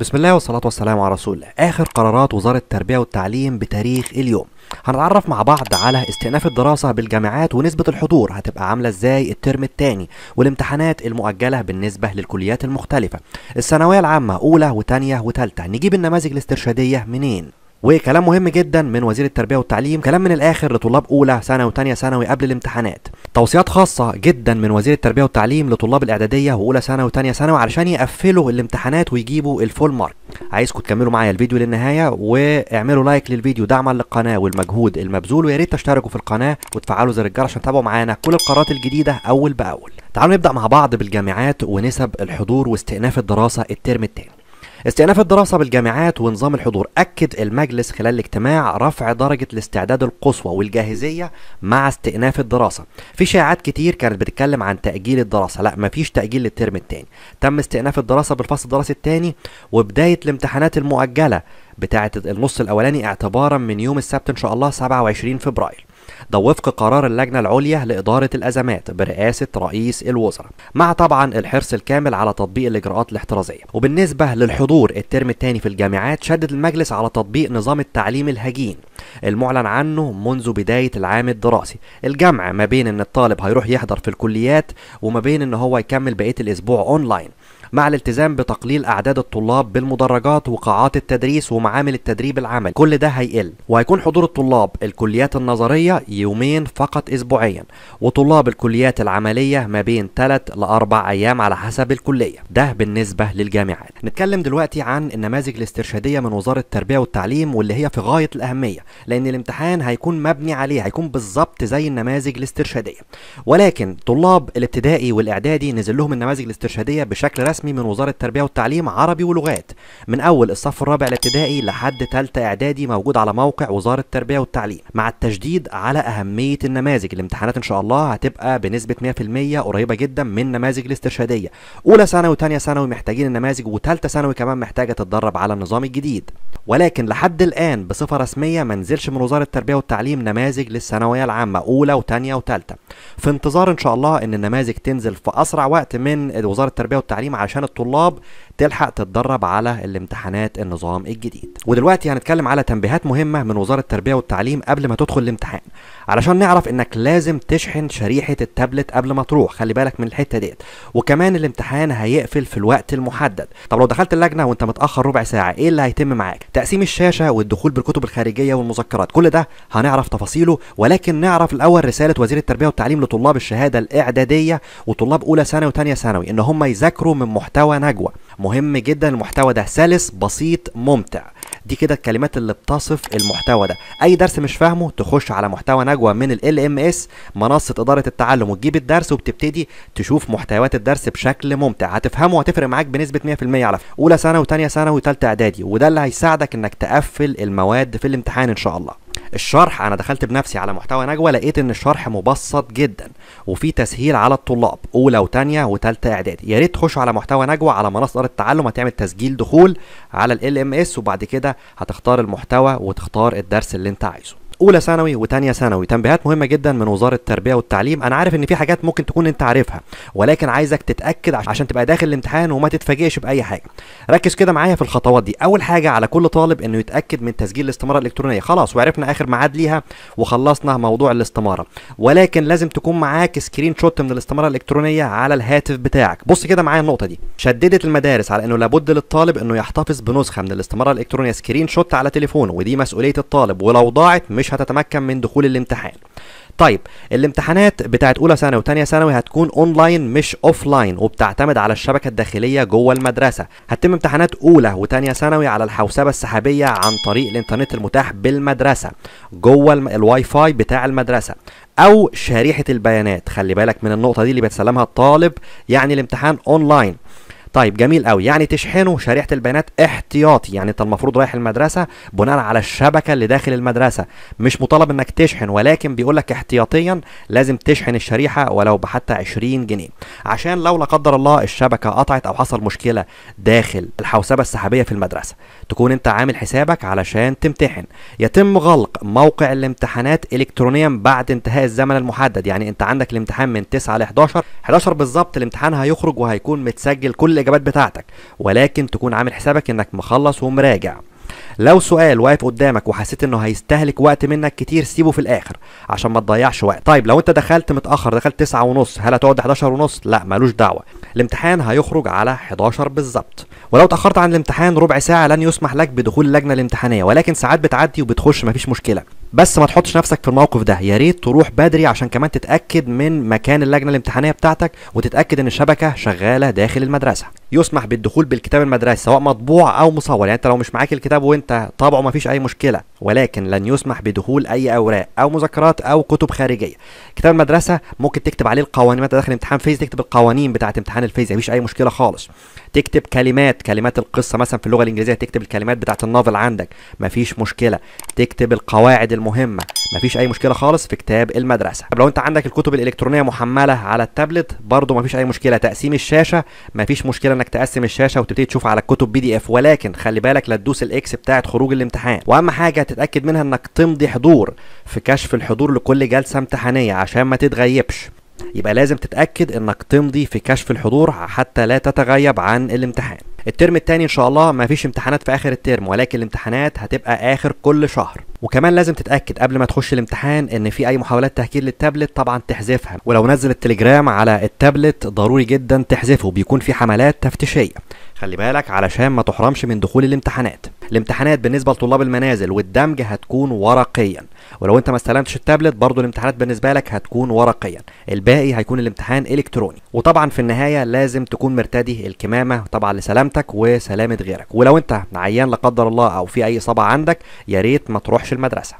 بسم الله والصلاة والسلام على رسول الله آخر قرارات وزارة التربية والتعليم بتاريخ اليوم هنتعرف مع بعض على استئناف الدراسة بالجامعات ونسبة الحضور هتبقى عاملة ازاي الترم الثاني والامتحانات المؤجلة بالنسبة للكليات المختلفة الثانوية العامة أولى وتانية وتالتة نجيب النماذج الاسترشادية منين وكلام مهم جدا من وزير التربيه والتعليم كلام من الاخر لطلاب اولى ثانوي وثانيه ثانوي قبل الامتحانات توصيات خاصه جدا من وزير التربيه والتعليم لطلاب الاعداديه واولى ثانوي وثانيه ثانوي علشان يقفلوا الامتحانات ويجيبوا الفول مارك عايزكم تكملوا معايا الفيديو للنهايه واعملوا لايك للفيديو دعما للقناه والمجهود المبذول ويا ريت تشتركوا في القناه وتفعلوا زر الجرس عشان تتابعوا معانا كل القرارات الجديده اول باول تعالوا نبدا مع بعض بالجامعات ونسب الحضور واستئناف الدراسه الترم الثاني استئناف الدراسة بالجامعات ونظام الحضور أكد المجلس خلال الاجتماع رفع درجة الاستعداد القصوى والجاهزية مع استئناف الدراسة في شائعات كتير كانت بتتكلم عن تأجيل الدراسة لا مفيش تأجيل للترم التاني تم استئناف الدراسة بالفصل الدراسي التاني وبداية الامتحانات المؤجلة بتاعة النص الأولاني اعتبارا من يوم السبت إن شاء الله 27 فبراير ده وفق قرار اللجنة العليا لإدارة الأزمات برئاسة رئيس الوزراء مع طبعا الحرص الكامل على تطبيق الإجراءات الاحترازية وبالنسبة للحضور الترم الثاني في الجامعات شدد المجلس على تطبيق نظام التعليم الهجين المعلن عنه منذ بداية العام الدراسي الجمع ما بين ان الطالب هيروح يحضر في الكليات وما بين ان هو يكمل بقية الأسبوع أونلاين مع الالتزام بتقليل أعداد الطلاب بالمدرجات وقاعات التدريس ومعامل التدريب العملي كل ده هيقل وهيكون حضور الطلاب الكليات النظرية يومين فقط أسبوعيا وطلاب الكليات العملية ما بين 3 لأربع أيام على حسب الكلية ده بالنسبة للجامعات نتكلم دلوقتي عن النماذج الاسترشادية من وزارة التربية والتعليم واللي هي في غاية الأهمية لأن الامتحان هيكون مبني عليه هيكون بالظبط زي النماذج الاسترشادية ولكن طلاب الابتدائي والإعدادي نزل لهم النماذج الاسترشادية بشكل رسمي رسمي من وزارة التربية والتعليم عربي ولغات من أول الصف الرابع الابتدائي لحد تالتة إعدادي موجود على موقع وزارة التربية والتعليم مع التشديد على أهمية النماذج الامتحانات إن شاء الله هتبقى بنسبة 100% قريبة جدا من نماذج الاستشهادية أولى ثانوي وثانية ثانوي محتاجين النماذج وثالثة ثانوي كمان محتاجة تتدرب على النظام الجديد ولكن لحد الآن بصفة رسمية ما نزلش من وزارة التربية والتعليم نماذج للثانوية العامة أولى وثانية وثالثة في انتظار إن شاء الله إن النماذج تنزل في أسرع وقت من وزارة التربية والتعليم عشان الطلاب تلحق تتدرب على الامتحانات النظام الجديد ودلوقتي هنتكلم على تنبيهات مهمه من وزاره التربيه والتعليم قبل ما تدخل الامتحان علشان نعرف انك لازم تشحن شريحه التابلت قبل ما تروح خلي بالك من الحته ديت وكمان الامتحان هيقفل في الوقت المحدد طب لو دخلت اللجنه وانت متاخر ربع ساعه ايه اللي هيتم معاك تقسيم الشاشه والدخول بالكتب الخارجيه والمذكرات كل ده هنعرف تفاصيله ولكن نعرف الاول رساله وزير التربيه والتعليم لطلاب الشهاده الاعداديه وطلاب اولى ثانوي وثانيه ثانوي ان هم يذاكروا من محتوى نجوى مهم جدا المحتوى ده سلس بسيط ممتع دي كده الكلمات اللي بتصف المحتوى ده اي درس مش فاهمه تخش على محتوى نجوى من ال ام اس منصه اداره التعلم وتجيب الدرس وبتبتدي تشوف محتويات الدرس بشكل ممتع هتفهمه وهتفرق معاك بنسبه 100% على فكره اولى ثانوي وثانيه ثانوي وثالثه اعدادي وده اللي هيساعدك انك تقفل المواد في الامتحان ان شاء الله الشرح انا دخلت بنفسي على محتوى نجوى لقيت ان الشرح مبسط جدا وفي تسهيل على الطلاب اولى وثانيه وثالثه اعدادي يا ريت تخشوا على محتوى نجوى على منصه التعلم هتعمل تسجيل دخول على ال ام اس وبعد كده هتختار المحتوى وتختار الدرس اللي انت عايزه اولى ثانوي وثانيه ثانوي تنبيهات مهمه جدا من وزاره التربيه والتعليم انا عارف ان في حاجات ممكن تكون انت عارفها ولكن عايزك تتاكد عشان تبقى داخل الامتحان وما تتفاجئش باي حاجه ركز كده معايا في الخطوات دي اول حاجه على كل طالب انه يتاكد من تسجيل الاستماره الالكترونيه خلاص وعرفنا اخر ميعاد ليها وخلصنا موضوع الاستماره ولكن لازم تكون معاك سكرين شوت من الاستماره الالكترونيه على الهاتف بتاعك بص كده معايا النقطه دي شددت المدارس على انه لابد للطالب انه يحتفظ بنسخه من الاستماره الالكترونيه سكرين شوت على تليفونه ودي مسؤوليه الطالب ولو ضاعت مش مش هتتمكن من دخول الامتحان طيب الامتحانات بتاعت اولى ثانوي وثانيه ثانوي هتكون اونلاين مش اوفلاين وبتعتمد على الشبكه الداخليه جوه المدرسه هتتم امتحانات اولى وثانيه ثانوي على الحوسبه السحابيه عن طريق الانترنت المتاح بالمدرسه جوه الواي فاي بتاع المدرسه او شريحه البيانات خلي بالك من النقطه دي اللي بتسلمها الطالب يعني الامتحان اونلاين طيب جميل قوي يعني تشحنوا شريحه البيانات احتياطي يعني انت المفروض رايح المدرسه بناء على الشبكه اللي داخل المدرسه مش مطالب انك تشحن ولكن بيقول لك احتياطيا لازم تشحن الشريحه ولو بحتى 20 جنيه عشان لو لا قدر الله الشبكه قطعت او حصل مشكله داخل الحوسبه السحابيه في المدرسه تكون انت عامل حسابك علشان تمتحن يتم غلق موقع الامتحانات الكترونيا بعد انتهاء الزمن المحدد يعني انت عندك الامتحان من 9 ل 11 11 بالظبط الامتحان هيخرج وهيكون متسجل كل الاجابات بتاعتك ولكن تكون عامل حسابك انك مخلص ومراجع لو سؤال واقف قدامك وحسيت انه هيستهلك وقت منك كتير سيبه في الاخر عشان ما تضيعش وقت طيب لو انت دخلت متاخر دخلت تسعة ونص هل هتقعد 11 ونص لا ملوش دعوه الامتحان هيخرج على 11 بالظبط ولو اتاخرت عن الامتحان ربع ساعه لن يسمح لك بدخول اللجنه الامتحانيه ولكن ساعات بتعدي وبتخش مفيش مشكله بس ما تحطش نفسك في الموقف ده يا ريت تروح بدري عشان كمان تتاكد من مكان اللجنه الامتحانيه بتاعتك وتتاكد ان الشبكه شغاله داخل المدرسه يسمح بالدخول بالكتاب المدرسي سواء مطبوع او مصور يعني انت لو مش معاك الكتاب وانت طابعه ما فيش اي مشكله ولكن لن يسمح بدخول اي اوراق او مذكرات او كتب خارجيه كتاب المدرسه ممكن تكتب عليه القوانين انت داخل امتحان فيزياء تكتب القوانين بتاعه امتحان الفيزياء مفيش اي مشكله خالص تكتب كلمات كلمات القصه مثلا في اللغه الانجليزيه تكتب الكلمات بتاعه النافل عندك مفيش مشكله تكتب القواعد المهمه مفيش اي مشكله خالص في كتاب المدرسه طب لو انت عندك الكتب الالكترونيه محمله على التابلت برضو مفيش اي مشكله تقسيم الشاشه مفيش مشكله انك تقسم الشاشه وتبتدي تشوف على الكتب بي دي اف ولكن خلي بالك لا تدوس الاكس بتاعه خروج الامتحان واهم حاجه تتاكد منها انك تمضي حضور في كشف الحضور لكل جلسه امتحانيه عشان ما تتغيبش يبقى لازم تتاكد انك تمضي في كشف الحضور حتى لا تتغيب عن الامتحان الترم الثاني ان شاء الله ما فيش امتحانات في اخر الترم ولكن الامتحانات هتبقى اخر كل شهر وكمان لازم تتاكد قبل ما تخش الامتحان ان في اي محاولات تهكير للتابلت طبعا تحذفها ولو نزل التليجرام على التابلت ضروري جدا تحذفه بيكون في حملات تفتيشيه خلي بالك علشان ما تحرمش من دخول الامتحانات الامتحانات بالنسبه لطلاب المنازل والدمج هتكون ورقيا ولو انت ما استلمتش التابلت برضه الامتحانات بالنسبه لك هتكون ورقيا الباقي هيكون الامتحان الكتروني وطبعا في النهايه لازم تكون مرتدي الكمامه طبعا لسلامتك وسلامه غيرك ولو انت عيان لا قدر الله او في اي اصابه عندك يا ريت ما تروحش المدرسه